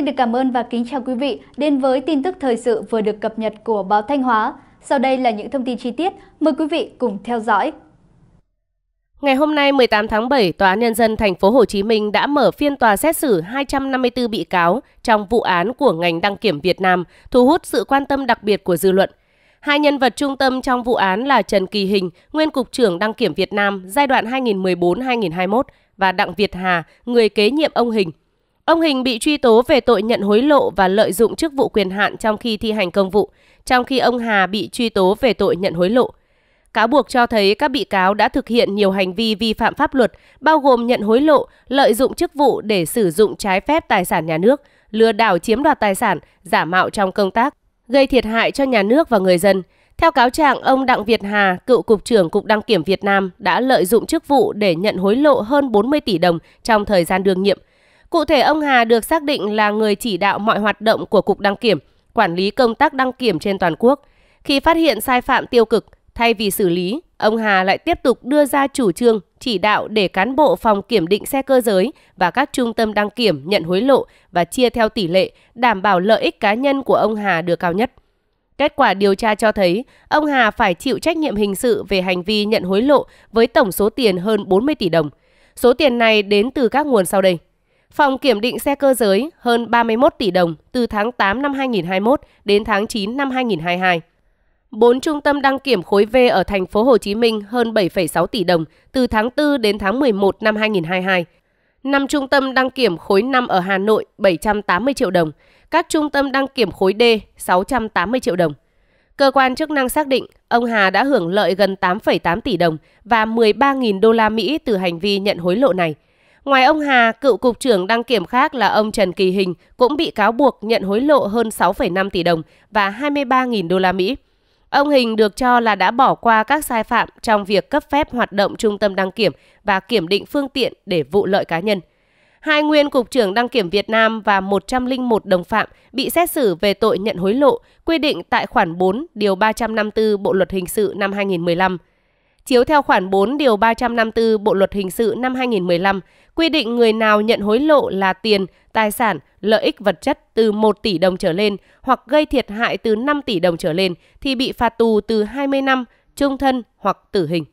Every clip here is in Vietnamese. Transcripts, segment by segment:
Xin được cảm ơn và kính chào quý vị đến với tin tức thời sự vừa được cập nhật của báo Thanh Hóa. Sau đây là những thông tin chi tiết, mời quý vị cùng theo dõi. Ngày hôm nay 18 tháng 7, Tòa án nhân dân thành phố Hồ Chí Minh đã mở phiên tòa xét xử 254 bị cáo trong vụ án của ngành đăng kiểm Việt Nam, thu hút sự quan tâm đặc biệt của dư luận. Hai nhân vật trung tâm trong vụ án là Trần Kỳ Hình, nguyên cục trưởng đăng kiểm Việt Nam giai đoạn 2014-2021 và Đặng Việt Hà, người kế nhiệm ông Hình, Ông Hình bị truy tố về tội nhận hối lộ và lợi dụng chức vụ quyền hạn trong khi thi hành công vụ, trong khi ông Hà bị truy tố về tội nhận hối lộ. Cáo buộc cho thấy các bị cáo đã thực hiện nhiều hành vi vi phạm pháp luật, bao gồm nhận hối lộ, lợi dụng chức vụ để sử dụng trái phép tài sản nhà nước, lừa đảo chiếm đoạt tài sản, giả mạo trong công tác, gây thiệt hại cho nhà nước và người dân. Theo cáo trạng, ông Đặng Việt Hà, cựu cục trưởng Cục Đăng kiểm Việt Nam đã lợi dụng chức vụ để nhận hối lộ hơn 40 tỷ đồng trong thời gian đương nhiệm – Cụ thể, ông Hà được xác định là người chỉ đạo mọi hoạt động của Cục Đăng Kiểm, quản lý công tác đăng kiểm trên toàn quốc. Khi phát hiện sai phạm tiêu cực, thay vì xử lý, ông Hà lại tiếp tục đưa ra chủ trương, chỉ đạo để cán bộ phòng kiểm định xe cơ giới và các trung tâm đăng kiểm nhận hối lộ và chia theo tỷ lệ, đảm bảo lợi ích cá nhân của ông Hà được cao nhất. Kết quả điều tra cho thấy, ông Hà phải chịu trách nhiệm hình sự về hành vi nhận hối lộ với tổng số tiền hơn 40 tỷ đồng. Số tiền này đến từ các nguồn sau đây. Phòng kiểm định xe cơ giới hơn 31 tỷ đồng từ tháng 8 năm 2021 đến tháng 9 năm 2022. 4 trung tâm đăng kiểm khối V ở thành phố Hồ Chí Minh hơn 7,6 tỷ đồng từ tháng 4 đến tháng 11 năm 2022. 5 trung tâm đăng kiểm khối 5 ở Hà Nội 780 triệu đồng, các trung tâm đăng kiểm khối D 680 triệu đồng. Cơ quan chức năng xác định ông Hà đã hưởng lợi gần 8,8 tỷ đồng và 13.000 đô la Mỹ từ hành vi nhận hối lộ này – Ngoài ông Hà, cựu cục trưởng đăng kiểm khác là ông Trần Kỳ Hình cũng bị cáo buộc nhận hối lộ hơn 6,5 tỷ đồng và 23.000 đô la Mỹ. Ông Hình được cho là đã bỏ qua các sai phạm trong việc cấp phép hoạt động trung tâm đăng kiểm và kiểm định phương tiện để vụ lợi cá nhân. Hai nguyên cục trưởng đăng kiểm Việt Nam và 101 đồng phạm bị xét xử về tội nhận hối lộ quy định tại khoản 4 điều 354 Bộ luật hình sự năm 2015 chiếu theo khoản 4 điều 354 Bộ luật hình sự năm 2015 quy định người nào nhận hối lộ là tiền, tài sản, lợi ích vật chất từ 1 tỷ đồng trở lên hoặc gây thiệt hại từ 5 tỷ đồng trở lên thì bị phạt tù từ 20 năm, trung thân hoặc tử hình.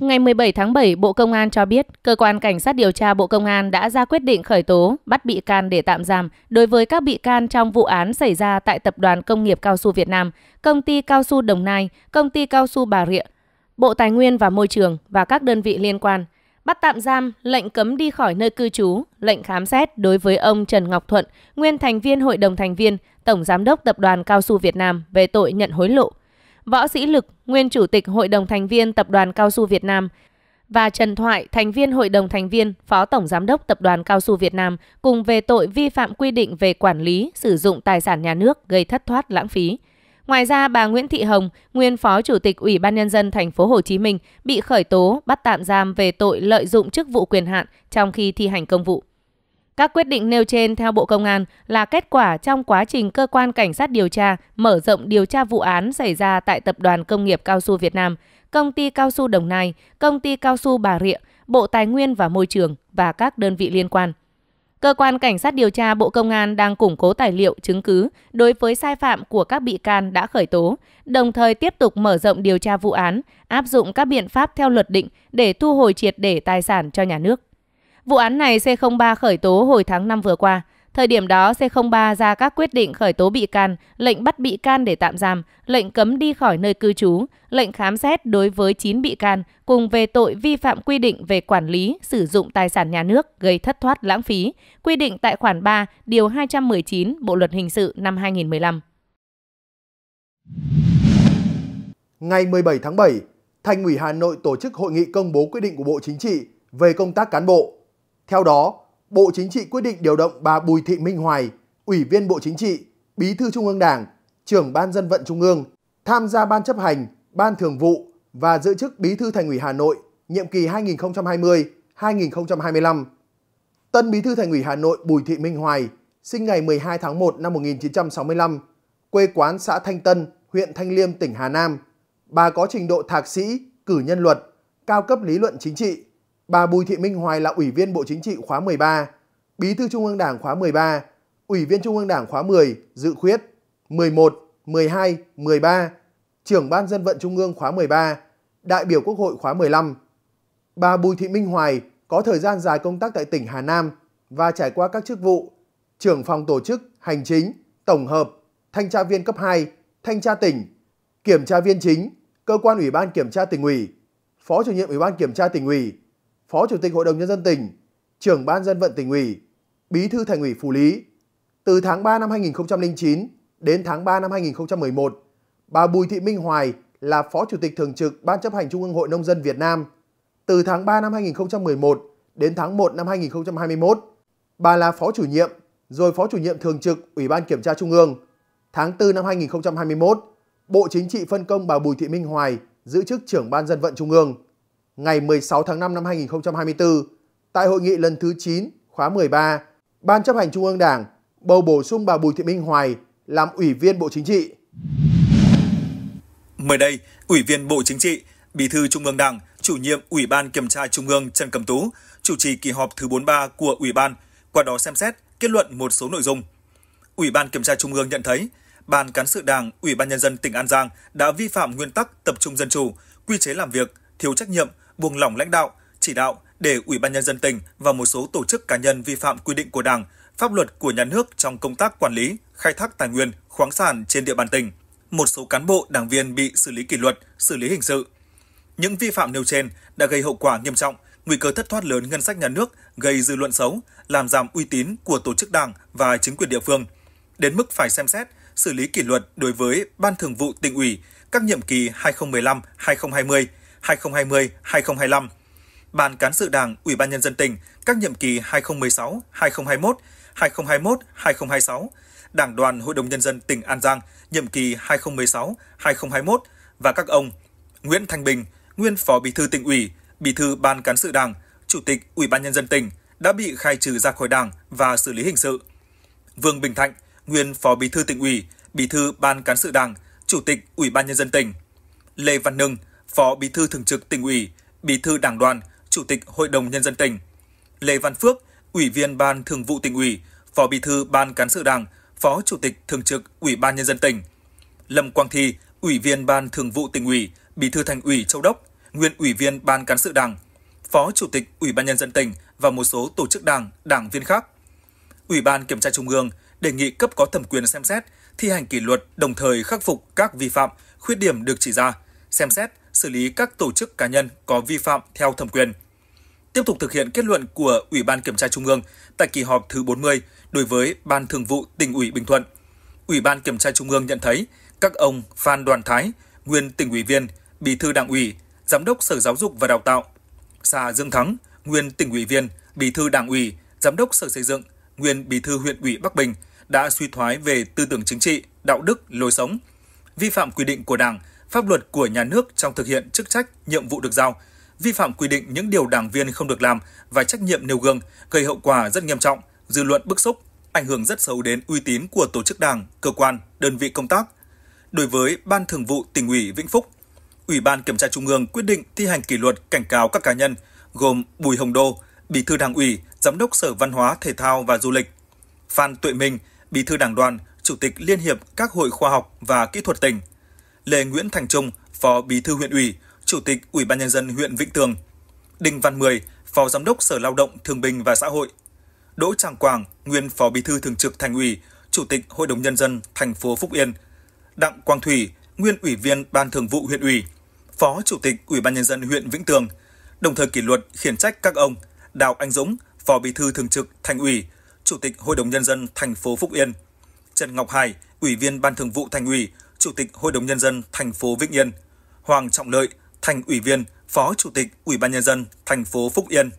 Ngày 17 tháng 7, Bộ Công an cho biết, Cơ quan Cảnh sát điều tra Bộ Công an đã ra quyết định khởi tố, bắt bị can để tạm giam đối với các bị can trong vụ án xảy ra tại Tập đoàn Công nghiệp Cao su Việt Nam, Công ty Cao su Đồng Nai, Công ty Cao su Bà Rịa, Bộ Tài nguyên và Môi trường và các đơn vị liên quan. Bắt tạm giam, lệnh cấm đi khỏi nơi cư trú, lệnh khám xét đối với ông Trần Ngọc Thuận, nguyên thành viên Hội đồng thành viên, Tổng Giám đốc Tập đoàn Cao su Việt Nam về tội nhận hối lộ, Võ Sĩ Lực, nguyên chủ tịch Hội đồng thành viên Tập đoàn Cao su Việt Nam và Trần Thoại, thành viên Hội đồng thành viên, Phó Tổng Giám đốc Tập đoàn Cao su Việt Nam cùng về tội vi phạm quy định về quản lý, sử dụng tài sản nhà nước gây thất thoát lãng phí. Ngoài ra, bà Nguyễn Thị Hồng, nguyên Phó Chủ tịch Ủy ban nhân dân thành phố Hồ Chí Minh bị khởi tố bắt tạm giam về tội lợi dụng chức vụ quyền hạn trong khi thi hành công vụ. Các quyết định nêu trên theo Bộ Công an là kết quả trong quá trình cơ quan cảnh sát điều tra mở rộng điều tra vụ án xảy ra tại Tập đoàn Công nghiệp Cao su Việt Nam, Công ty Cao su Đồng Nai, Công ty Cao su Bà Rịa, Bộ Tài nguyên và Môi trường và các đơn vị liên quan. Cơ quan Cảnh sát điều tra Bộ Công an đang củng cố tài liệu chứng cứ đối với sai phạm của các bị can đã khởi tố, đồng thời tiếp tục mở rộng điều tra vụ án, áp dụng các biện pháp theo luật định để thu hồi triệt để tài sản cho nhà nước. Vụ án này C03 khởi tố hồi tháng 5 vừa qua. Thời điểm đó, C03 ra các quyết định khởi tố bị can, lệnh bắt bị can để tạm giam, lệnh cấm đi khỏi nơi cư trú, lệnh khám xét đối với 9 bị can cùng về tội vi phạm quy định về quản lý, sử dụng tài sản nhà nước gây thất thoát lãng phí, quy định tại khoản 3, điều 219 Bộ luật hình sự năm 2015. Ngày 17 tháng 7, Thành ủy Hà Nội tổ chức hội nghị công bố quyết định của Bộ Chính trị về công tác cán bộ theo đó, Bộ Chính trị quyết định điều động bà Bùi Thị Minh Hoài, Ủy viên Bộ Chính trị, Bí thư Trung ương Đảng, trưởng Ban dân vận Trung ương, tham gia Ban chấp hành, Ban thường vụ và giữ chức Bí thư Thành ủy Hà Nội nhiệm kỳ 2020-2025. Tân Bí thư Thành ủy Hà Nội Bùi Thị Minh Hoài, sinh ngày 12 tháng 1 năm 1965, quê quán xã Thanh Tân, huyện Thanh Liêm, tỉnh Hà Nam. Bà có trình độ thạc sĩ, cử nhân luật, cao cấp lý luận chính trị, Bà Bùi Thị Minh Hoài là Ủy viên Bộ Chính trị khóa 13, Bí thư Trung ương Đảng khóa 13, Ủy viên Trung ương Đảng khóa 10, dự khuyết 11, 12, 13, trưởng Ban dân vận Trung ương khóa 13, đại biểu Quốc hội khóa 15. Bà Bùi Thị Minh Hoài có thời gian dài công tác tại tỉnh Hà Nam và trải qua các chức vụ trưởng phòng tổ chức, hành chính, tổng hợp, thanh tra viên cấp 2, thanh tra tỉnh, kiểm tra viên chính, cơ quan ủy ban kiểm tra tỉnh ủy, phó chủ nhiệm ủy ban kiểm tra tỉnh ủy, Phó Chủ tịch Hội đồng Nhân dân tỉnh, trưởng Ban dân vận tỉnh ủy, Bí thư Thành ủy Phú Lý. Từ tháng 3 năm 2009 đến tháng 3 năm 2011, bà Bùi Thị Minh Hoài là Phó Chủ tịch Thường trực Ban chấp hành Trung ương Hội Nông dân Việt Nam. Từ tháng 3 năm 2011 đến tháng 1 năm 2021, bà là Phó Chủ nhiệm, rồi Phó Chủ nhiệm Thường trực Ủy ban Kiểm tra Trung ương. Tháng 4 năm 2021, Bộ Chính trị phân công bà Bùi Thị Minh Hoài giữ chức trưởng Ban dân vận Trung ương ngày 16 tháng 5 năm 2024, tại hội nghị lần thứ 9 khóa 13, Ban chấp hành Trung ương Đảng bầu bổ sung bà Bùi Thị Minh Hoài làm Ủy viên Bộ Chính trị. Mới đây, Ủy viên Bộ Chính trị, Bí thư Trung ương Đảng, chủ nhiệm Ủy ban Kiểm tra Trung ương Trần Cẩm Tú chủ trì kỳ họp thứ 43 của Ủy ban, qua đó xem xét, kết luận một số nội dung. Ủy ban Kiểm tra Trung ương nhận thấy, Ban Cán sự Đảng, Ủy ban Nhân dân tỉnh An Giang đã vi phạm nguyên tắc tập trung dân chủ, quy chế làm việc, thiếu trách nhiệm, buông lỏng lãnh đạo, chỉ đạo để Ủy ban nhân dân tỉnh và một số tổ chức cá nhân vi phạm quy định của Đảng, pháp luật của nhà nước trong công tác quản lý, khai thác tài nguyên, khoáng sản trên địa bàn tỉnh. Một số cán bộ đảng viên bị xử lý kỷ luật, xử lý hình sự. Những vi phạm nêu trên đã gây hậu quả nghiêm trọng, nguy cơ thất thoát lớn ngân sách nhà nước, gây dư luận xấu, làm giảm uy tín của tổ chức Đảng và chính quyền địa phương, đến mức phải xem xét xử lý kỷ luật đối với Ban Thường vụ tỉnh ủy các nhiệm kỳ 2015-2020, 2020-2025, Ban Cán sự Đảng, Ủy ban Nhân dân tỉnh, các nhiệm kỳ 2016, 2021, 2021, 2026, Đảng đoàn Hội đồng Nhân dân tỉnh An Giang, nhiệm kỳ 2016, 2021 và các ông Nguyễn Thanh Bình, nguyên Phó Bí thư tỉnh ủy, Bí thư Ban Cán sự Đảng, Chủ tịch Ủy ban Nhân dân tỉnh đã bị khai trừ ra khỏi Đảng và xử lý hình sự. Vương Bình Thạnh, nguyên Phó Bí thư tỉnh ủy, Bí thư Ban Cán sự Đảng, Chủ tịch Ủy ban Nhân dân tỉnh. Lê Văn Nưng, Phó Bí thư Thường trực tỉnh ủy, Bí thư Đảng đoàn, Chủ tịch Hội đồng Nhân dân tỉnh. Lê Văn Phước, Ủy viên Ban Thường vụ tỉnh ủy, Phó Bí thư Ban Cán sự Đảng, Phó Chủ tịch Thường trực Ủy ban Nhân dân tỉnh. Lâm Quang Thi, Ủy viên Ban Thường vụ tỉnh ủy, Bí thư Thành ủy Châu Đốc, nguyên Ủy viên Ban Cán sự Đảng, Phó Chủ tịch Ủy ban Nhân dân tỉnh và một số tổ chức đảng, đảng viên khác. Ủy ban Kiểm tra Trung ương đề nghị cấp có thẩm quyền xem xét, thi hành kỷ luật đồng thời khắc phục các vi phạm, khuyết điểm được chỉ ra, xem xét, xử lý các tổ chức cá nhân có vi phạm theo thẩm quyền. Tiếp tục thực hiện kết luận của Ủy ban Kiểm tra Trung ương tại kỳ họp thứ 40 đối với Ban Thường vụ tỉnh ủy Bình Thuận. Ủy ban Kiểm tra Trung ương nhận thấy các ông Phan Đoàn Thái, nguyên tỉnh ủy viên, bí thư đảng ủy, giám đốc Sở Giáo dục và Đào tạo, Sa Dương Thắng, nguyên tỉnh ủy viên, bí thư đảng ủy, giám đốc Sở Xây dựng, nguyên bí thư huyện ủy Bắc Bình đã suy thoái về tư tưởng chính trị, đạo đức, lối sống, vi phạm quy định của Đảng pháp luật của nhà nước trong thực hiện chức trách, nhiệm vụ được giao, vi phạm quy định những điều đảng viên không được làm và trách nhiệm nêu gương gây hậu quả rất nghiêm trọng, dư luận bức xúc, ảnh hưởng rất xấu đến uy tín của tổ chức đảng, cơ quan, đơn vị công tác. Đối với Ban Thường vụ Tỉnh ủy Vĩnh Phúc, Ủy ban Kiểm tra Trung ương quyết định thi hành kỷ luật cảnh cáo các cá nhân gồm Bùi Hồng Đô, Bí thư Đảng ủy, Giám đốc Sở Văn hóa, Thể thao và Du lịch, Phan Tuệ Minh, Bí thư Đảng đoàn, Chủ tịch Liên hiệp các hội khoa học và kỹ thuật tỉnh, Lê Nguyễn Thành Trung, Phó Bí thư huyện ủy, Chủ tịch Ủy ban nhân dân huyện Vĩnh Tường, Đinh Văn Mười, Phó Giám đốc Sở Lao động, Thương binh và Xã hội, Đỗ Tràng Quảng, nguyên Phó Bí thư Thường trực Thành ủy, Chủ tịch Hội đồng nhân dân thành phố Phúc Yên, Đặng Quang Thủy, nguyên Ủy viên Ban Thường vụ huyện ủy, Phó Chủ tịch Ủy ban nhân dân huyện Vĩnh Tường, đồng thời kỷ luật khiển trách các ông Đào Anh Dũng, Phó Bí thư Thường trực Thành ủy, Chủ tịch Hội đồng nhân dân thành phố Phúc Yên, Trần Ngọc Hải, Ủy viên Ban Thường vụ Thành ủy, Chủ tịch Hội đồng Nhân dân thành phố Vĩnh Yên, Hoàng Trọng Lợi, thành ủy viên, Phó Chủ tịch Ủy ban Nhân dân thành phố Phúc Yên.